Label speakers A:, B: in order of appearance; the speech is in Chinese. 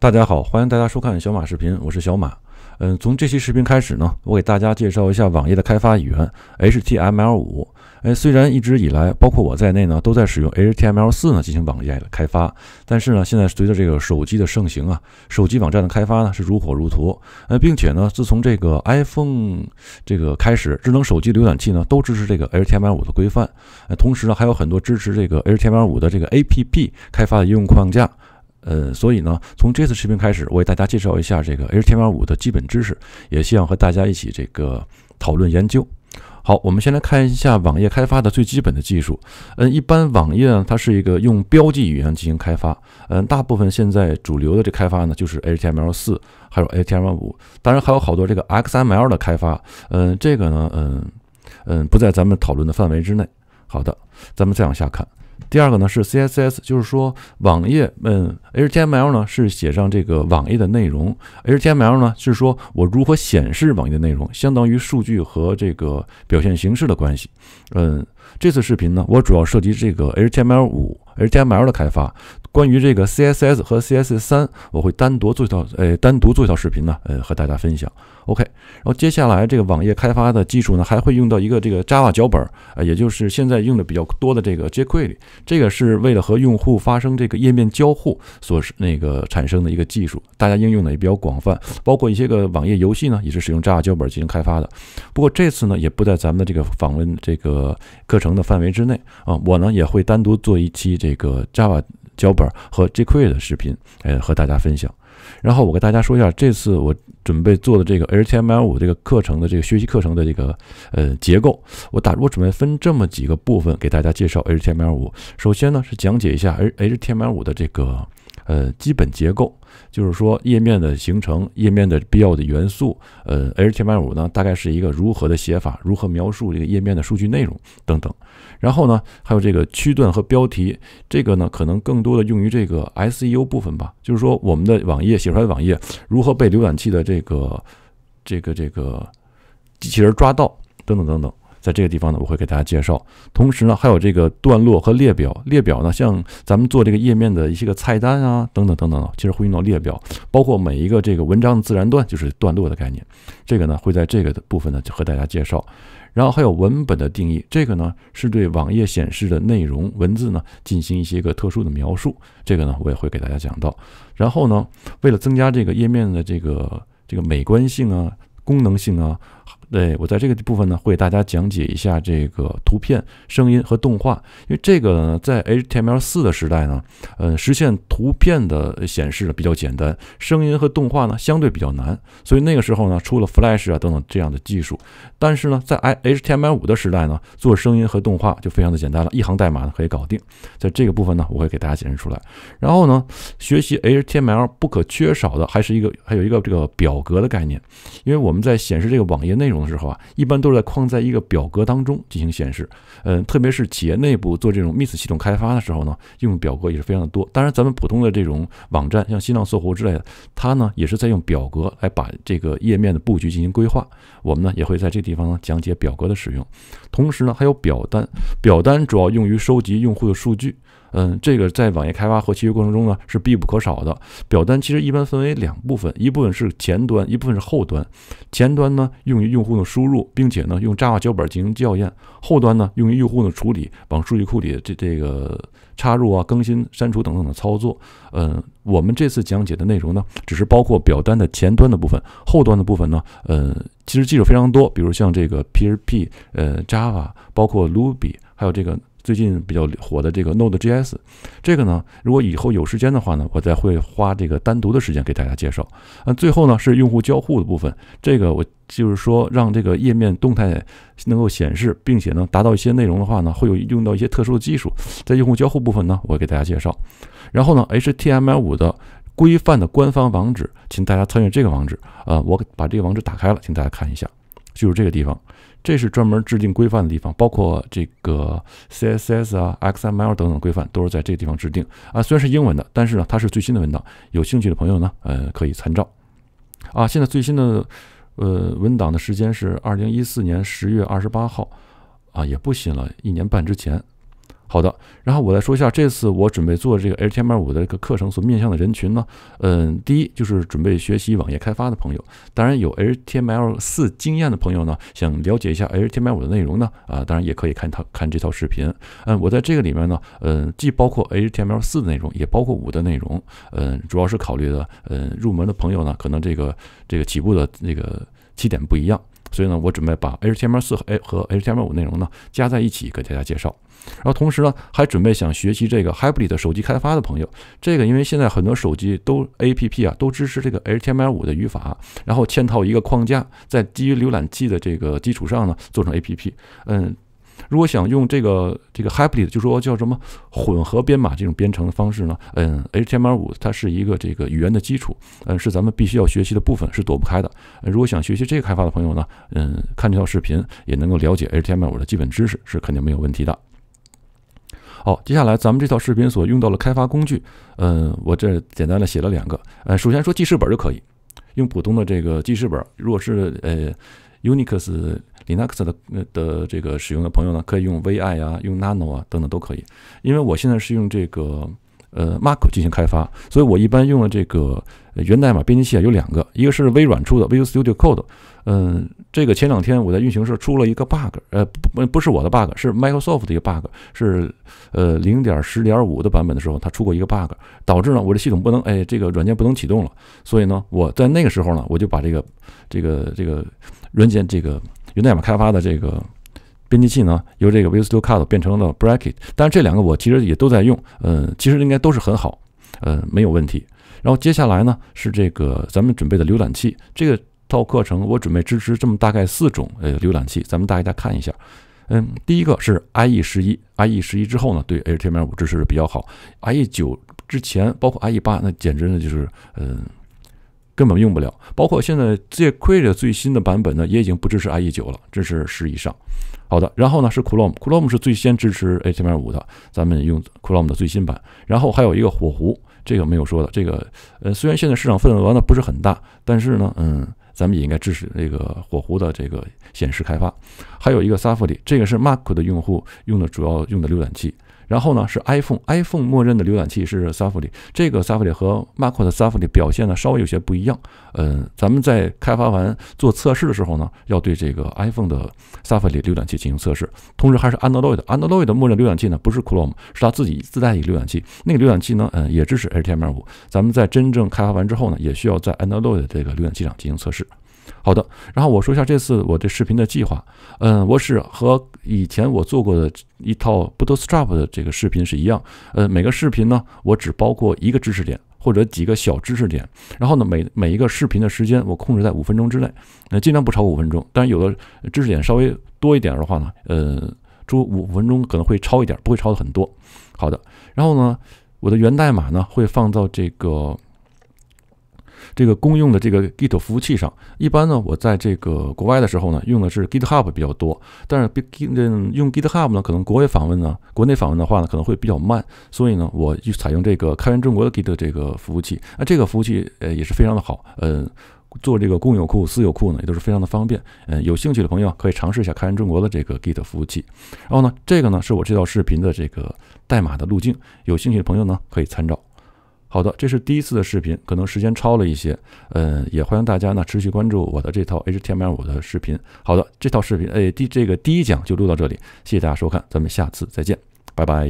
A: 大家好，欢迎大家收看小马视频，我是小马。嗯，从这期视频开始呢，我给大家介绍一下网页的开发语言 HTML5。哎，虽然一直以来，包括我在内呢，都在使用 HTML4 呢进行网页的开发，但是呢，现在随着这个手机的盛行啊，手机网站的开发呢是如火如荼。呃，并且呢，自从这个 iPhone 这个开始，智能手机浏览器呢都支持这个 HTML5 的规范。呃，同时呢，还有很多支持这个 HTML5 的这个 APP 开发的应用框架。呃，所以呢，从这次视频开始，我给大家介绍一下这个 HTML5 的基本知识，也希望和大家一起这个讨论研究。好，我们先来看一下网页开发的最基本的技术。嗯，一般网页呢，它是一个用标记语言进行开发。嗯，大部分现在主流的这开发呢，就是 HTML4，还有 HTML5，当然还有好多这个 XML 的开发。嗯，这个呢，嗯嗯，不在咱们讨论的范围之内。好的，咱们再往下看。第二个呢是 CSS，就是说网页嗯 HTML 呢是写上这个网页的内容，HTML 呢是说我如何显示网页的内容，相当于数据和这个表现形式的关系。嗯，这次视频呢我主要涉及这个 HTML5，HTML 的开发。关于这个 CSS 和 CSS 三，我会单独做一套，呃，单独做一套视频呢，呃，和大家分享。OK，然后接下来这个网页开发的技术呢，还会用到一个这个 Java 脚本，啊，也就是现在用的比较多的这个 JQuery。这个是为了和用户发生这个页面交互所那个产生的一个技术，大家应用的也比较广泛，包括一些个网页游戏呢，也是使用 Java 脚本进行开发的。不过这次呢，也不在咱们的这个访问这个课程的范围之内啊。我呢，也会单独做一期这个 Java。脚本和 jQuery 的视频，呃，和大家分享。然后我给大家说一下，这次我准备做的这个 HTML5 这个课程的这个学习课程的这个呃结构。我打我准备分这么几个部分给大家介绍 HTML5。首先呢是讲解一下 H HTML5 的这个。呃，基本结构就是说页面的形成，页面的必要的元素，呃，HTML 五呢，大概是一个如何的写法，如何描述这个页面的数据内容等等。然后呢，还有这个区段和标题，这个呢，可能更多的用于这个 SEO 部分吧，就是说我们的网页写出来的网页如何被浏览器的这个这个这个机器人抓到等等等等。在这个地方呢，我会给大家介绍。同时呢，还有这个段落和列表。列表呢，像咱们做这个页面的一些个菜单啊，等等等等，其实会用到列表，包括每一个这个文章的自然段，就是段落的概念。这个呢，会在这个的部分呢就和大家介绍。然后还有文本的定义，这个呢是对网页显示的内容文字呢进行一些个特殊的描述。这个呢，我也会给大家讲到。然后呢，为了增加这个页面的这个这个美观性啊，功能性啊。对我在这个部分呢，会给大家讲解一下这个图片、声音和动画，因为这个呢，在 h t m l 四的时代呢，呃，实现图片的显示呢比较简单，声音和动画呢相对比较难，所以那个时候呢，出了 Flash 啊等等这样的技术。但是呢，在 HTML5 的时代呢，做声音和动画就非常的简单了，一行代码呢可以搞定。在这个部分呢，我会给大家解示出来。然后呢，学习 HTML 不可缺少的还是一个，还有一个这个表格的概念，因为我们在显示这个网页。内容的时候啊，一般都是在框在一个表格当中进行显示。嗯，特别是企业内部做这种 MIS s 系统开发的时候呢，用表格也是非常的多。当然，咱们普通的这种网站，像新浪、搜狐之类的，它呢也是在用表格来把这个页面的布局进行规划。我们呢也会在这地方呢讲解表格的使用，同时呢还有表单。表单主要用于收集用户的数据。嗯，这个在网页开发和学习过程中呢是必不可少的。表单其实一般分为两部分，一部分是前端，一部分是后端。前端呢用于用户的输入，并且呢用 Java 脚本进行校验。后端呢用于用户的处理，往数据库里这这个插入啊、更新、删除等等的操作。嗯，我们这次讲解的内容呢，只是包括表单的前端的部分，后端的部分呢，嗯，其实技术非常多，比如像这个 PHP、呃 Java，包括 Ruby，还有这个。最近比较火的这个 Node.js，这个呢，如果以后有时间的话呢，我再会花这个单独的时间给大家介绍。嗯，最后呢是用户交互的部分，这个我就是说让这个页面动态能够显示，并且呢达到一些内容的话呢，会有用到一些特殊的技术。在用户交互部分呢，我给大家介绍。然后呢，HTML5 的规范的官方网址，请大家参阅这个网址。啊，我把这个网址打开了，请大家看一下。就是这个地方，这是专门制定规范的地方，包括这个 CSS 啊、XML 等等规范，都是在这个地方制定啊。虽然是英文的，但是呢，它是最新的文档。有兴趣的朋友呢，呃，可以参照啊。现在最新的呃文档的时间是二零一四年十月二十八号啊，也不新了，一年半之前。好的，然后我来说一下这次我准备做这个 HTML5 的一个课程所面向的人群呢。嗯，第一就是准备学习网页开发的朋友，当然有 h t m l 四经验的朋友呢，想了解一下 HTML5 的内容呢，啊，当然也可以看他看这套视频。嗯，我在这个里面呢，嗯，既包括 h t m l 四的内容，也包括五的内容。嗯，主要是考虑的，嗯，入门的朋友呢，可能这个这个起步的那个起点不一样。所以呢，我准备把 HTML4 和和 HTML5 内容呢加在一起给大家介绍，然后同时呢，还准备想学习这个 Hyper 的手机开发的朋友，这个因为现在很多手机都 APP 啊都支持这个 HTML5 的语法，然后嵌套一个框架，在基于浏览器的这个基础上呢，做成 APP，嗯。如果想用这个这个 Happy，就说叫什么混合编码这种编程的方式呢？嗯，HTML 五它是一个这个语言的基础，嗯，是咱们必须要学习的部分，是躲不开的。如果想学习这个开发的朋友呢，嗯，看这条视频也能够了解 HTML 五的基本知识，是肯定没有问题的。好，接下来咱们这套视频所用到的开发工具，嗯，我这简单的写了两个，呃，首先说记事本就可以，用普通的这个记事本，如果是呃 Unix。Linux 的的这个使用的朋友呢，可以用 Vi 啊，用 Nano 啊等等都可以。因为我现在是用这个呃 Mark 进行开发，所以我一般用了这个源代码编辑器啊，有两个，一个是微软出的 Visual Studio Code，嗯，这个前两天我在运行时出了一个 bug，呃不不是我的 bug，是 Microsoft 的一个 bug，是呃零点十点五的版本的时候，它出过一个 bug，导致呢我的系统不能哎这个软件不能启动了，所以呢我在那个时候呢，我就把这个这个这个软件这个。源代码开发的这个编辑器呢，由这个 Visual Code 变成了 Bracket，但是这两个我其实也都在用，嗯，其实应该都是很好，呃，没有问题。然后接下来呢是这个咱们准备的浏览器，这个套课程我准备支持这么大概四种，呃，浏览器，咱们大概看一下，嗯，第一个是 IE 十一，IE 十一之后呢对 HTML 五支持的比较好，IE 九之前，包括 IE 八，那简直呢就是，嗯。根本用不了，包括现在这亏 c r 最新的版本呢，也已经不支持 IE 九了，支持十以上。好的，然后呢是 Chrome，Chrome 是最先支持 HTML5 的，咱们用 Chrome 的最新版。然后还有一个火狐，这个没有说的，这个呃虽然现在市场份额呢不是很大，但是呢，嗯，咱们也应该支持这个火狐的这个显示开发。还有一个 Safari，这个是 Mac 的用户用的主要用的浏览器。然后呢，是 iPhone，iPhone 默认的浏览器是 Safari，这个 Safari 和 m a c o 的 Safari 表现呢稍微有些不一样。嗯，咱们在开发完做测试的时候呢，要对这个 iPhone 的 Safari 浏览器进行测试。同时，还是 Android，Android 默认浏览器呢不是 Chrome，是它自己自带一个浏览器。那个浏览器呢，嗯，也支持 HTML5。咱们在真正开发完之后呢，也需要在 Android 的这个浏览器上进行测试。好的，然后我说一下这次我对视频的计划。嗯，我是和以前我做过的一套 Bootstrap 的这个视频是一样。呃，每个视频呢，我只包括一个知识点或者几个小知识点。然后呢，每每一个视频的时间我控制在五分钟之内，呃，尽量不超过五分钟。但是有的知识点稍微多一点的话呢，呃，出五五分钟可能会超一点，不会超的很多。好的，然后呢，我的源代码呢会放到这个。这个公用的这个 Git 服务器上，一般呢，我在这个国外的时候呢，用的是 GitHub 比较多。但是用 GitHub 呢，可能国外访问呢，国内访问的话呢，可能会比较慢。所以呢，我就采用这个开源中国的 Git 这个服务器。那这个服务器呃也是非常的好，呃，做这个公有库、私有库呢，也都是非常的方便。嗯，有兴趣的朋友可以尝试一下开源中国的这个 Git 服务器。然后呢，这个呢是我这道视频的这个代码的路径，有兴趣的朋友呢可以参照。好的，这是第一次的视频，可能时间超了一些，嗯，也欢迎大家呢持续关注我的这套 H T M L 五的视频。好的，这套视频，哎，第这个第一讲就录到这里，谢谢大家收看，咱们下次再见，拜拜。